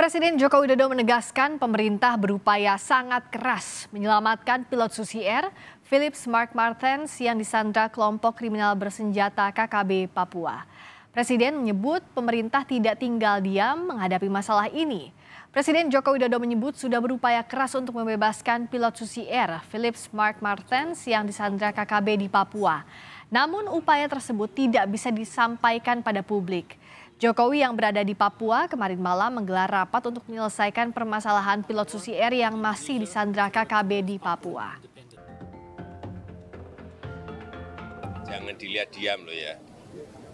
Presiden Joko Widodo menegaskan pemerintah berupaya sangat keras menyelamatkan pilot Susi Air, Philips Mark Martens yang disandra kelompok kriminal bersenjata KKB Papua. Presiden menyebut pemerintah tidak tinggal diam menghadapi masalah ini. Presiden Joko Widodo menyebut sudah berupaya keras untuk membebaskan pilot Susi Air, Philips Mark Martens yang disandra KKB di Papua. Namun upaya tersebut tidak bisa disampaikan pada publik. Jokowi yang berada di Papua kemarin malam menggelar rapat untuk menyelesaikan permasalahan pilot Susi Air yang masih disandra KKB di Papua. Jangan dilihat diam loh ya.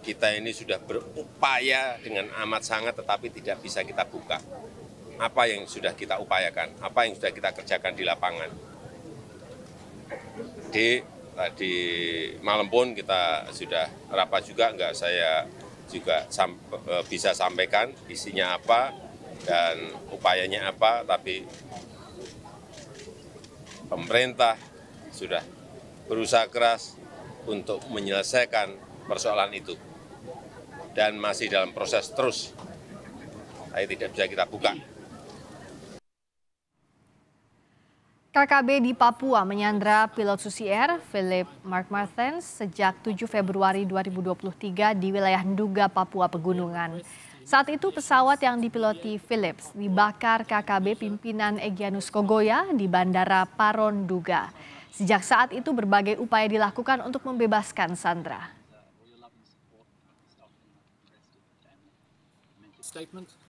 Kita ini sudah berupaya dengan amat sangat tetapi tidak bisa kita buka. Apa yang sudah kita upayakan, apa yang sudah kita kerjakan di lapangan. Di tadi malam pun kita sudah rapat juga, enggak saya juga sam e, bisa sampaikan isinya apa dan upayanya apa, tapi pemerintah sudah berusaha keras untuk menyelesaikan persoalan itu dan masih dalam proses terus. Saya tidak bisa kita buka. KKB di Papua menyandra pilot Susi Air, Philip Mark Martens, sejak 7 Februari 2023 di wilayah Nduga, Papua Pegunungan. Saat itu pesawat yang dipiloti Philips dibakar KKB pimpinan Egyanus Kogoya di Bandara Paron Duga. Sejak saat itu berbagai upaya dilakukan untuk membebaskan Sandra.